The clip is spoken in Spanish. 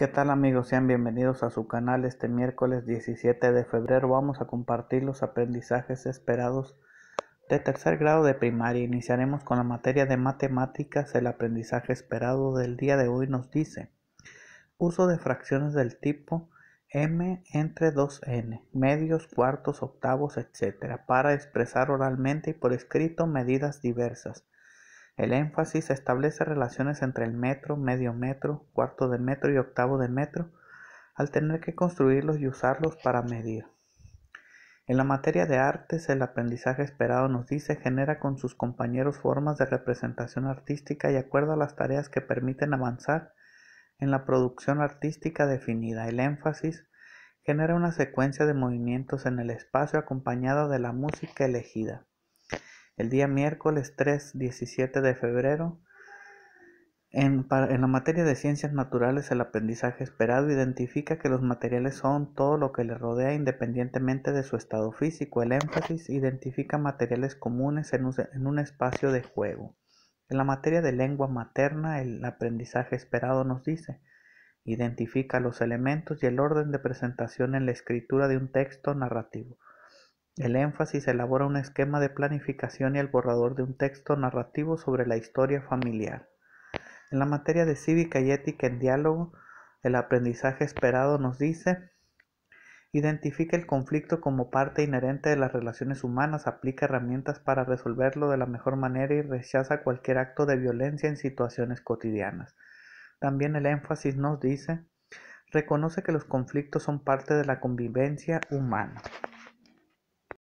¿Qué tal amigos? Sean bienvenidos a su canal este miércoles 17 de febrero. Vamos a compartir los aprendizajes esperados de tercer grado de primaria. Iniciaremos con la materia de matemáticas. El aprendizaje esperado del día de hoy nos dice uso de fracciones del tipo m entre 2n, medios, cuartos, octavos, etc. para expresar oralmente y por escrito medidas diversas. El énfasis establece relaciones entre el metro, medio metro, cuarto de metro y octavo de metro, al tener que construirlos y usarlos para medir. En la materia de artes, el aprendizaje esperado nos dice genera con sus compañeros formas de representación artística y acuerda las tareas que permiten avanzar en la producción artística definida. El énfasis genera una secuencia de movimientos en el espacio acompañada de la música elegida el día miércoles 3, 17 de febrero. En, la materia de ciencias naturales, el aprendizaje esperado identifica que los materiales son todo lo que le rodea independientemente de su estado físico. El énfasis identifica materiales comunes en un espacio de juego. En la materia de lengua materna, el aprendizaje esperado nos dice, identifica los elementos y el orden de presentación en la escritura de un texto narrativo. El énfasis elabora un esquema de planificación y el borrador de un texto narrativo sobre la historia familiar. En la materia de cívica y ética en diálogo, el aprendizaje esperado nos dice, identifica el conflicto como parte inherente de las relaciones humanas, aplica herramientas para resolverlo de la mejor manera y rechaza cualquier acto de violencia en situaciones cotidianas. También el énfasis nos dice, reconoce que los conflictos son parte de la convivencia humana.